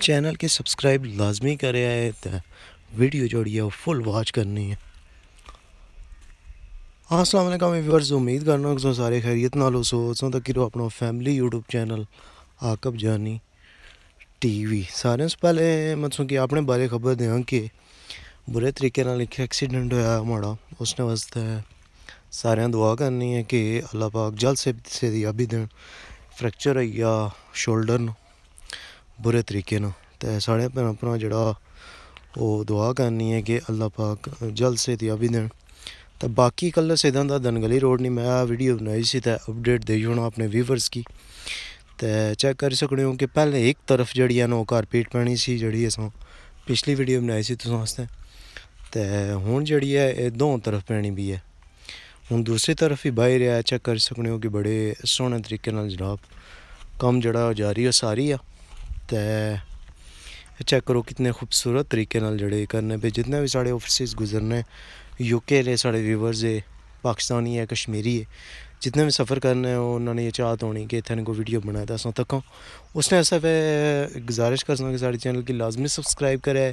channel के subscribe लाजमी कर तो वीडियो जोड़ी है फुल वॉच करनी है असलम व्यवर्स उम्मीद करना तो सारे खैरियत नो सोचो तो किरो अपना फैमिली यूट्यूब चैनल आकब जानी टीवी सारे से पहले मतलब कि अपने बारे खबर दें कि बुरे तरीके एक एक्सीडेंट होया माड़ा उसने वास्ते सारे दुआ करनी है कि अल्लाह पाक जल से से अभी फ्रैक्चर आई गया शोल्डर न ਬੁਰੇ ਤਰੀਕੇ ਨਾਲ ਤੇ ਸਾਰੇ ਭੈਣਾਂ ਭਰਾ ਜਿਹੜਾ ਉਹ ਦੁਆ ਕਰਨੀ ਹੈ ਕਿ ਅੱਲਾਹ ਪਾਕ ਜਲ ਸੇ ਅਭੀ ਦੇਣ ਤਾਂ ਬਾਕੀ ਕੱਲ ਸਿੱਧਾਂ ਦਾ ਦਨਗਲੀ ਰੋਡ ਨਹੀਂ ਮੈਂ ਆ ਵੀਡੀਓ ਬਣਾਈ ਸੀ ਤਾਂ ਅਪਡੇਟ ਦੇ ਹੋਣਾ ਆਪਣੇ ਵੀਵਰਸ ਕੀ ਤੇ ਚੈੱਕ ਕਰ ਸਕਦੇ ਹੋ ਕਿ ਪਹਿਲੇ ਇੱਕ ਤਰਫ ਜਿਹੜੀ ਨੂੰ ਕਾਰਪੀਟ ਉਹ ਪੈਣੀ ਸੀ ਜਿਹੜੀ ਅਸਾਂ ਪਿਛਲੀ ਵੀਡੀਓ ਬਣਾਈ ਸੀ ਤੁਸਾਂ ਵਾਸਤੇ ਤੇ ਹੁਣ ਜਿਹੜੀ ਹੈ ਇਹ ਦੋਹਾਂ ਤਰਫ ਪੈਣੀ ਵੀ ਹੈ ਹੁਣ ਦੂਸਰੀ ਤਰਫ ਹੀ ਬਾਹਰ ਆ ਚੈੱਕ ਕਰ ਸਕਦੇ ਹੋ ਕਿ ਬੜੇ ਸੋਹਣੇ ਤਰੀਕੇ ਨਾਲ ਜਨਾਬ ਕੰਮ ਜਿਹੜਾ ਜਾਰੀ ਹੈ ਸਾਰੀ ਆ है चेक करो कितने खूबसूरत तरीके नाल करने पे जितने भी सारे ऑफिस गुजरने यूके ने सारे व्यूवर्स है पाकिस्तानी है कश्मीरी है जितने भी सफ़र करने उन्होंने ये चाहत तो होनी कि इतने को वीडियो बनाए तो असां तक्कां उसने असें गुजारिश सकता कि चैनल की लाजमी सब्सक्राइब करे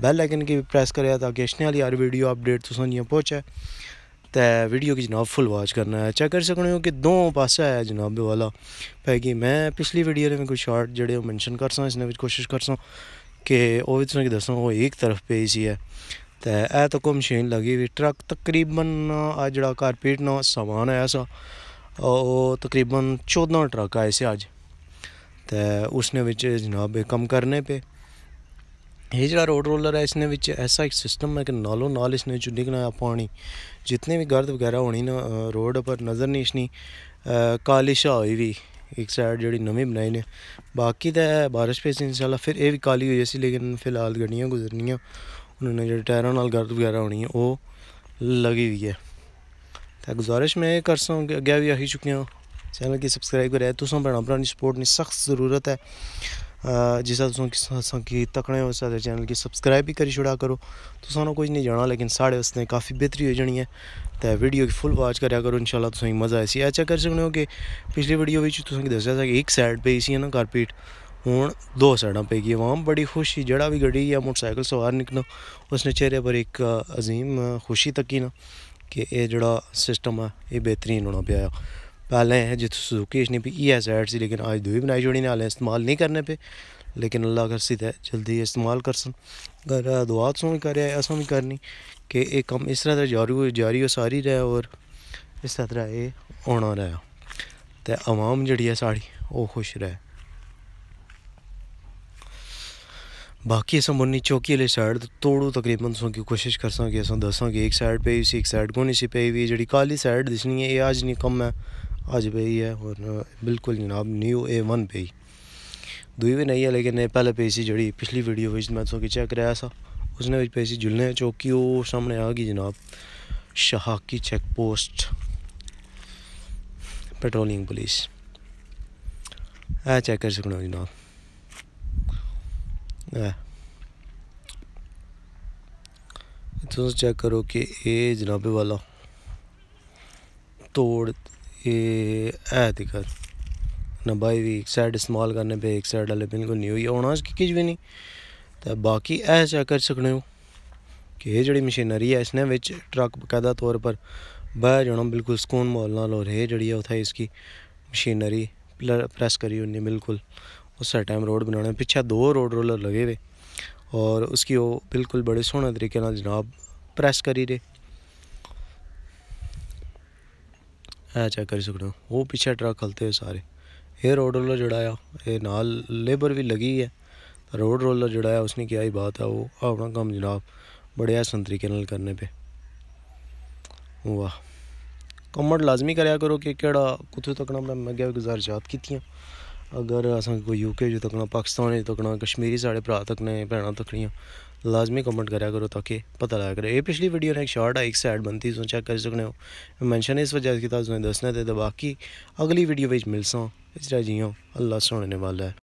बैल आइकन की प्रेस करे ताकि अचने वाली हर वीडियो अपडेट तुसें पहुँचे तो वीडियो की जनाब फुल वॉच करना है चेक कर सकने हो कि दो पासा है जनाब वाला पैगी मैं पिछली वीडियो ने में कुछ शॉर्ट जेह्ड़े मैनशन कर करसां इसने कोशिश कर सौ कि ओह् बी तुसेंगी दस्सां एक तरफ पेज ही है ते ऐ तो को मशीन लगी हुई ट्रक तकरीबन आज जेह्ड़ा कारपेट ना सामान आया सा तकरीबन चौदह ट्रक आए से अज ते उसने जनाब कम करने पे ये जो रोड रोलर है इसने ਇਸਨੇ ਵਿੱਚ ਐਸਾ ਇੱਕ ਸਿਸਟਮ ਹੈ ਕਿ ਨਾਲੋ ਨਾਲ ਇਸਨੇ ਚੁੱਲੀ ਨਾ ਪਾਣੀ ਜਿੰਨੇ ਵੀ ਗਰਦ ਵਗੈਰਾ ਹੋਣੀ ਨਾ ਰੋਡ ਪਰ ਨਜ਼ਰ ਨਹੀਂ ਇਸਨੀ ਕਾਲਿਸ਼ਾ हुई भी एक साइड जी नवी बनाई ने बाकी तो है बारिश पे इंशाला फिर यह भी काली हुई सी लेकिन फिलहाल गड्डिया गुजरनिया उन्होंने जो टायरों गर्द वगैरह होनी है वो लगी हुई है तो गुजारिश मैं ये कर सूँ कि अगर भी आ ही चुके हूँ चैनल की सब्सक्राइब कराया तुम भैन भरा सपोर्ट की सख्त जरूरत है जिस तुम कि तकने चैनल की सब्सक्राइब भी करी छुड़ा करो तो सू कुछ नहीं जाना लेकिन साढ़े वास्तव काफ़ी बेहतरी हो जानी है तो वीडियो की फुल वॉच करा करो इनशाला तुम्हें मज़ा इसी ऐसा कर सकने हो कि पिछली वीडियो में तुम दसा कि एक सैड पे सी है ना कारपीट हूँ दो सैडा पे गई वहां बड़ी खुशी जड़ा भी गड़ी या मोटरसाइकिल सवार निकलना उसने चेहरे पर एक अजीम खुशी तकी ना कि यह जड़ा सिस्टम है ये बेहतरीन होना पे पहले हैं जित सुजुकी इसने भी ई एस ऐड सी लेकिन अज दुई बनाई जोड़ी ने हाल इस्तेमाल नहीं करने पे लेकिन अल्लाह कर सीधे जल्दी इस्तेमाल कर सन अगर दुआ सो भी करे ऐसा भी करनी कि ये कम इस तरह जारी हो जारी हो सारी रहे और इस तरह ये होना रहे तो आवाम जी है साड़ी वह खुश रहे बाकी असं मुन्नी चौकी वाली साइड तो तोड़ू तकरीबन सौ की कोशिश कर सौ कि असं दसा कि एक साइड पे हुई सी एक साइड कौन सी पे हुई जी काली साइड दिसनी है ये आज नहीं कम है अज पे ही है और बिल्कुल जनाब न्यू ए वन पे ही दुई भी नहीं है लेकिन पहले पे सी जड़ी पिछली वीडियो मैं में चेक कराया सा उसने भी पे सी जुलने चौकी वो सामने आ गई जनाब शहाकी चेक पोस्ट पेट्रोलिंग पुलिस है चेक करी सकना जनाब तुम चेक करो कि ये जनाबे वाला तोड़ ये है दिक्कत ना भाई भी एक साइड इस्तेमाल करने पे एक साइड वाले बिल्कुल नहीं हुई होना इसकी किच भी नहीं तो बाकी है चेक कर सकने कि यह जी मशीनरी है इसने बिच ट्रक बकायदा तौर पर बह जाना बिल्कुल सुकून माहौल ना और यह जी उ इसकी मशीनरी प्रेस करी होनी बिल्कुल उस टाइम रोड बनाने पिछले दो रोड रोलर लगे हुए और उसकी वो बिल्कुल बड़े सोहने तरीके जनाब प्रेस करी रहे है चेक कर सकते हो वो पिछे ट्रक ਖਲਤੇ ਹੋਏ सारे ये रोड रोलर जोड़ा ये नाल लेबर भी लगी है रोड रोलर जोड़ा उसने क्या ही बात है वो अपना काम जनाब बड़े आसन तरीके करने पे वाह कमेंट लाजमी करो कि केड़ा तक मैं अगर गुजारिशात की अगर असांखे कोई यू जो तकना पाकिस्तान जो तकना कश्मीरी साढ़े भ्राऽ तकने भैनां तकनियां लाजमी कमेंट करा करो ताकि पता लगा करो ये पिछली वीडियो ने एक शार्ट है एक सैड बनती तुस चेक कर सकने हो मैंशन इस वजह से तुसें दस्सने ते बाकी अगली वीडियो बिच मिलसां इस तरह जियां अल्लाह सोने वाला है